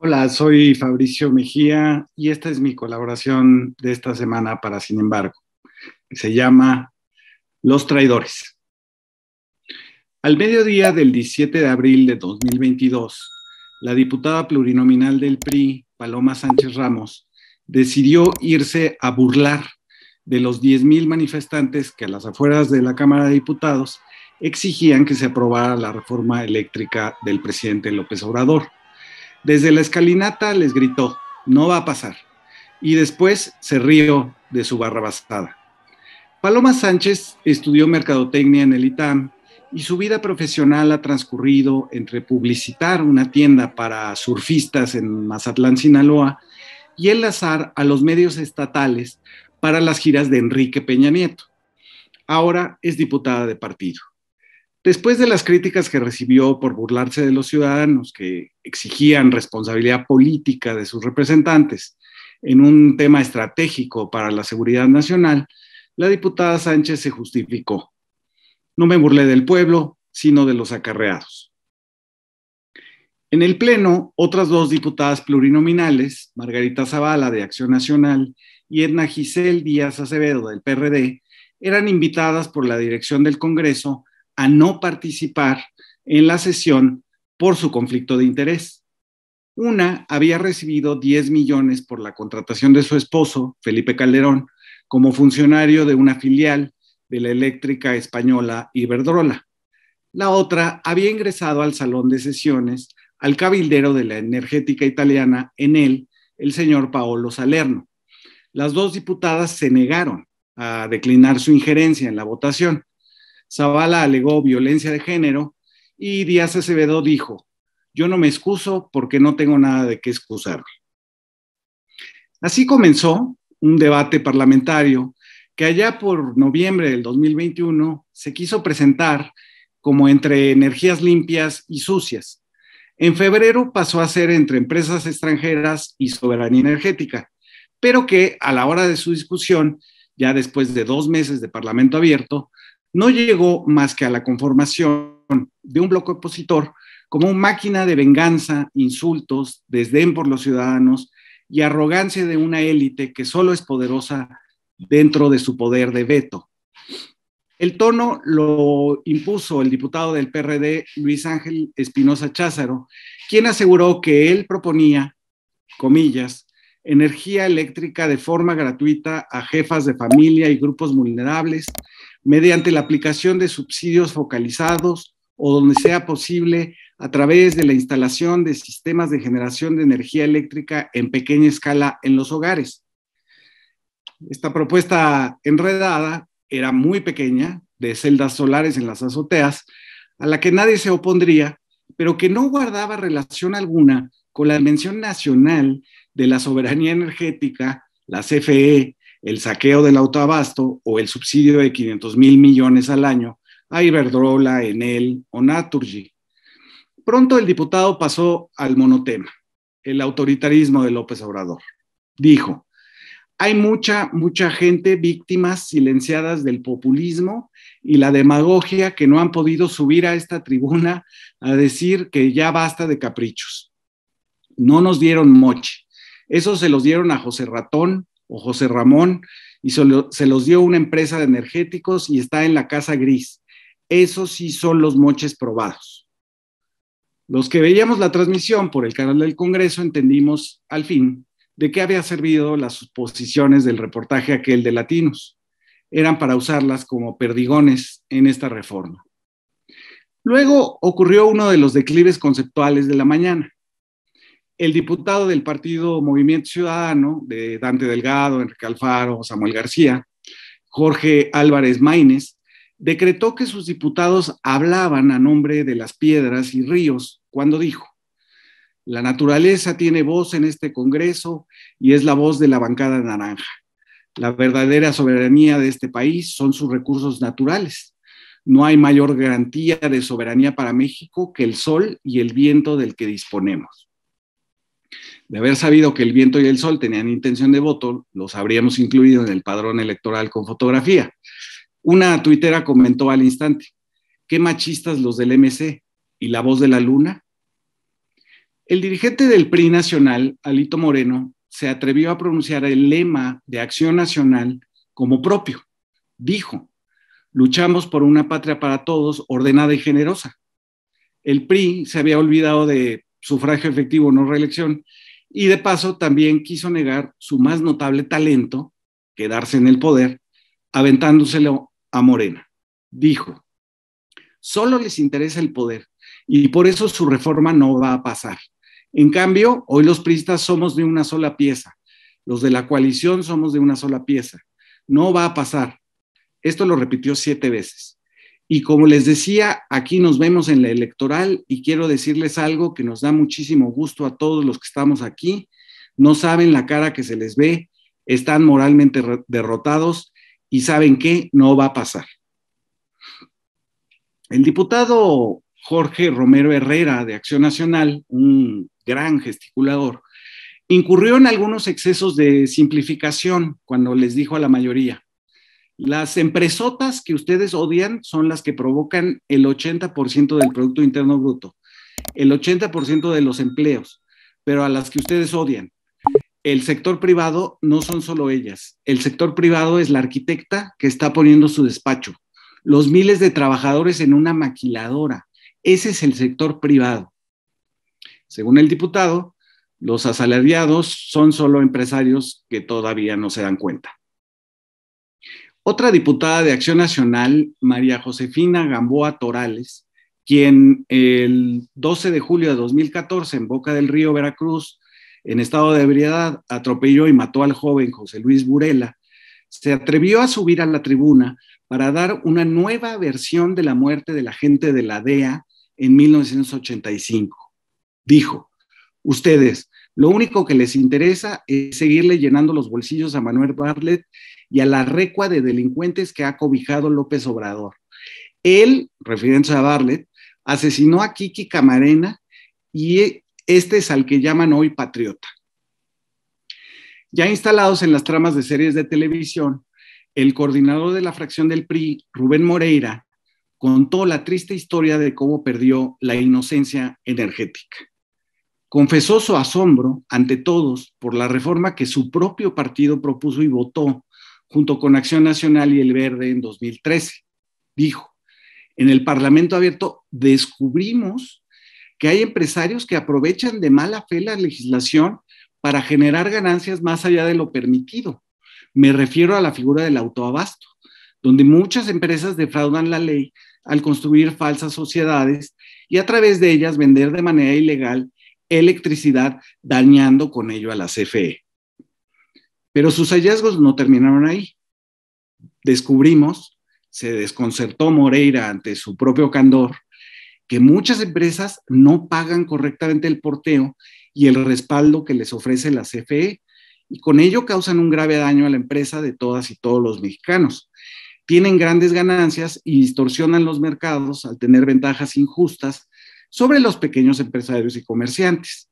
Hola, soy Fabricio Mejía y esta es mi colaboración de esta semana para Sin embargo, se llama Los Traidores. Al mediodía del 17 de abril de 2022, la diputada plurinominal del PRI, Paloma Sánchez Ramos, decidió irse a burlar de los 10.000 manifestantes que a las afueras de la Cámara de Diputados exigían que se aprobara la reforma eléctrica del presidente López Obrador desde la escalinata les gritó, no va a pasar. Y después se rió de su barrabasada. Paloma Sánchez estudió mercadotecnia en el ITAM y su vida profesional ha transcurrido entre publicitar una tienda para surfistas en Mazatlán, Sinaloa, y enlazar a los medios estatales para las giras de Enrique Peña Nieto. Ahora es diputada de partido. Después de las críticas que recibió por burlarse de los ciudadanos que exigían responsabilidad política de sus representantes en un tema estratégico para la seguridad nacional, la diputada Sánchez se justificó. No me burlé del pueblo, sino de los acarreados. En el Pleno, otras dos diputadas plurinominales, Margarita Zavala de Acción Nacional y Edna Giselle Díaz Acevedo del PRD, eran invitadas por la dirección del Congreso a no participar en la sesión por su conflicto de interés. Una había recibido 10 millones por la contratación de su esposo, Felipe Calderón, como funcionario de una filial de la eléctrica española Iberdrola. La otra había ingresado al salón de sesiones al cabildero de la energética italiana, en él, el señor Paolo Salerno. Las dos diputadas se negaron a declinar su injerencia en la votación. Zavala alegó violencia de género y Díaz Acevedo dijo, yo no me excuso porque no tengo nada de qué excusar. Así comenzó un debate parlamentario que allá por noviembre del 2021 se quiso presentar como entre energías limpias y sucias. En febrero pasó a ser entre empresas extranjeras y soberanía energética, pero que a la hora de su discusión, ya después de dos meses de Parlamento abierto, no llegó más que a la conformación de un bloque opositor como una máquina de venganza, insultos, desdén por los ciudadanos y arrogancia de una élite que solo es poderosa dentro de su poder de veto. El tono lo impuso el diputado del PRD, Luis Ángel Espinosa Cházaro, quien aseguró que él proponía, comillas, energía eléctrica de forma gratuita a jefas de familia y grupos vulnerables mediante la aplicación de subsidios focalizados o donde sea posible a través de la instalación de sistemas de generación de energía eléctrica en pequeña escala en los hogares. Esta propuesta enredada era muy pequeña, de celdas solares en las azoteas, a la que nadie se opondría, pero que no guardaba relación alguna con la dimensión nacional de la soberanía energética, la CFE el saqueo del autoabasto o el subsidio de 500 mil millones al año a Iberdrola, Enel o Naturgi. Pronto el diputado pasó al monotema, el autoritarismo de López Obrador. Dijo, hay mucha, mucha gente víctimas silenciadas del populismo y la demagogia que no han podido subir a esta tribuna a decir que ya basta de caprichos. No nos dieron moche. Eso se los dieron a José Ratón, o José Ramón, y se, los dio una empresa de energéticos y está en la casa gris. Esos sí son los moches probados. Los que veíamos la transmisión por el canal del Congreso entendimos al fin de qué había servido las suposiciones del reportaje aquel de Latinos. Eran para usarlas como perdigones en esta reforma. Luego ocurrió uno de los declives conceptuales de la mañana el diputado del partido Movimiento Ciudadano, de Dante Delgado, Enrique Alfaro, Samuel García, Jorge Álvarez Maínez, decretó que sus diputados hablaban a nombre de las piedras y ríos cuando dijo, la naturaleza tiene voz en este Congreso y es la voz de la bancada naranja. La verdadera soberanía de este país son sus recursos naturales. No hay mayor garantía de soberanía para México que el sol y el viento del que disponemos. De haber sabido que el viento y el sol tenían intención de voto, los habríamos incluido en el padrón electoral con fotografía. Una tuitera comentó al instante, qué machistas los del MC y la voz de la luna. El dirigente del PRI nacional, Alito Moreno, se atrevió a pronunciar el lema de Acción Nacional como propio. Dijo, luchamos por una patria para todos, ordenada y generosa. El PRI se había olvidado de sufragio efectivo, no reelección, y de paso también quiso negar su más notable talento, quedarse en el poder, aventándoselo a Morena. Dijo, solo les interesa el poder y por eso su reforma no va a pasar. En cambio, hoy los pristas somos de una sola pieza, los de la coalición somos de una sola pieza. No va a pasar. Esto lo repitió siete veces. Y como les decía, aquí nos vemos en la electoral y quiero decirles algo que nos da muchísimo gusto a todos los que estamos aquí. No saben la cara que se les ve, están moralmente derrotados y saben que no va a pasar. El diputado Jorge Romero Herrera de Acción Nacional, un gran gesticulador, incurrió en algunos excesos de simplificación cuando les dijo a la mayoría, las empresotas que ustedes odian son las que provocan el 80% del Producto Interno Bruto, el 80% de los empleos, pero a las que ustedes odian. El sector privado no son solo ellas. El sector privado es la arquitecta que está poniendo su despacho, los miles de trabajadores en una maquiladora. Ese es el sector privado. Según el diputado, los asalariados son solo empresarios que todavía no se dan cuenta. Otra diputada de Acción Nacional, María Josefina Gamboa Torales, quien el 12 de julio de 2014 en Boca del Río, Veracruz, en estado de ebriedad, atropelló y mató al joven José Luis Burela, se atrevió a subir a la tribuna para dar una nueva versión de la muerte de la gente de la DEA en 1985. Dijo, ustedes, lo único que les interesa es seguirle llenando los bolsillos a Manuel Bartlett y a la recua de delincuentes que ha cobijado López Obrador. Él, refiriéndose a Barlet asesinó a Kiki Camarena y este es al que llaman hoy patriota. Ya instalados en las tramas de series de televisión, el coordinador de la fracción del PRI, Rubén Moreira, contó la triste historia de cómo perdió la inocencia energética. Confesó su asombro ante todos por la reforma que su propio partido propuso y votó junto con Acción Nacional y El Verde en 2013. Dijo, en el Parlamento Abierto descubrimos que hay empresarios que aprovechan de mala fe la legislación para generar ganancias más allá de lo permitido. Me refiero a la figura del autoabasto, donde muchas empresas defraudan la ley al construir falsas sociedades y a través de ellas vender de manera ilegal electricidad, dañando con ello a la CFE. Pero sus hallazgos no terminaron ahí. Descubrimos, se desconcertó Moreira ante su propio candor, que muchas empresas no pagan correctamente el porteo y el respaldo que les ofrece la CFE, y con ello causan un grave daño a la empresa de todas y todos los mexicanos. Tienen grandes ganancias y distorsionan los mercados al tener ventajas injustas sobre los pequeños empresarios y comerciantes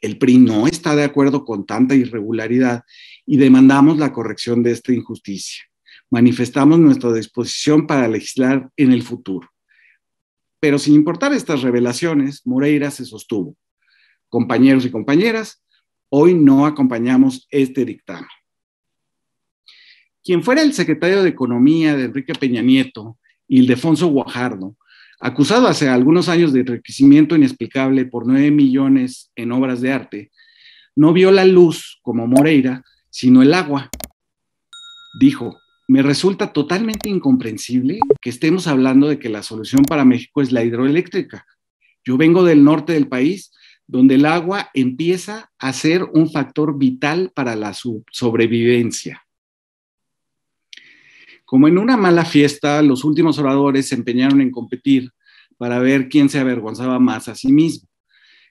el PRI no está de acuerdo con tanta irregularidad y demandamos la corrección de esta injusticia. Manifestamos nuestra disposición para legislar en el futuro. Pero sin importar estas revelaciones, Moreira se sostuvo. Compañeros y compañeras, hoy no acompañamos este dictamen. Quien fuera el secretario de Economía de Enrique Peña Nieto, y Ildefonso Guajardo, acusado hace algunos años de enriquecimiento inexplicable por 9 millones en obras de arte, no vio la luz como Moreira, sino el agua. Dijo, me resulta totalmente incomprensible que estemos hablando de que la solución para México es la hidroeléctrica. Yo vengo del norte del país, donde el agua empieza a ser un factor vital para la sobrevivencia. Como en una mala fiesta, los últimos oradores se empeñaron en competir para ver quién se avergonzaba más a sí mismo.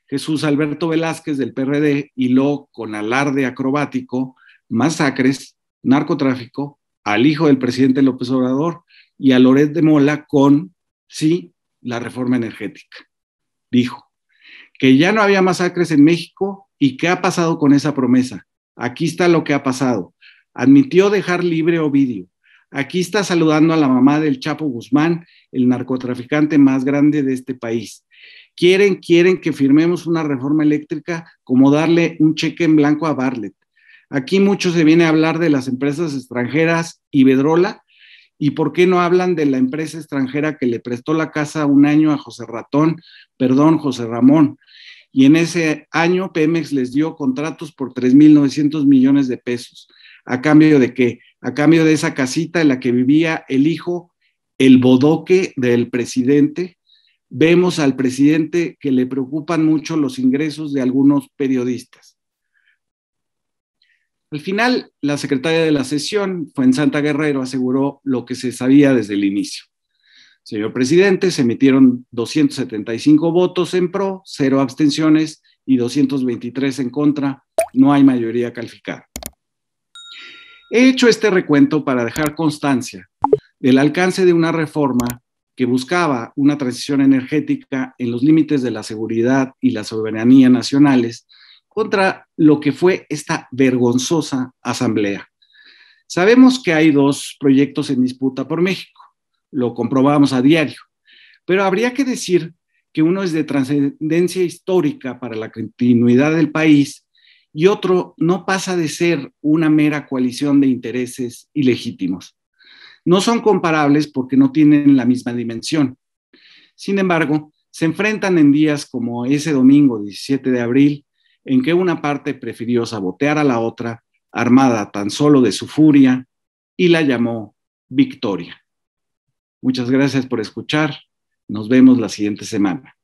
Jesús Alberto Velázquez del PRD hiló con alarde acrobático masacres, narcotráfico, al hijo del presidente López Obrador y a Loret de Mola con, sí, la reforma energética. Dijo que ya no había masacres en México y qué ha pasado con esa promesa. Aquí está lo que ha pasado. Admitió dejar libre Ovidio, Aquí está saludando a la mamá del Chapo Guzmán, el narcotraficante más grande de este país. Quieren, quieren que firmemos una reforma eléctrica como darle un cheque en blanco a Barlet. Aquí mucho se viene a hablar de las empresas extranjeras y Bedrola, y por qué no hablan de la empresa extranjera que le prestó la casa un año a José Ratón, perdón, José Ramón. Y en ese año Pemex les dio contratos por 3.900 millones de pesos. ¿A cambio de que a cambio de esa casita en la que vivía el hijo, el bodoque del presidente. Vemos al presidente que le preocupan mucho los ingresos de algunos periodistas. Al final, la secretaria de la sesión, fue en Santa Guerrero, aseguró lo que se sabía desde el inicio. Señor presidente, se emitieron 275 votos en pro, cero abstenciones y 223 en contra. No hay mayoría calificada. He hecho este recuento para dejar constancia del alcance de una reforma que buscaba una transición energética en los límites de la seguridad y la soberanía nacionales contra lo que fue esta vergonzosa asamblea. Sabemos que hay dos proyectos en disputa por México, lo comprobamos a diario, pero habría que decir que uno es de trascendencia histórica para la continuidad del país y otro no pasa de ser una mera coalición de intereses ilegítimos. No son comparables porque no tienen la misma dimensión. Sin embargo, se enfrentan en días como ese domingo 17 de abril, en que una parte prefirió sabotear a la otra, armada tan solo de su furia, y la llamó victoria. Muchas gracias por escuchar. Nos vemos la siguiente semana.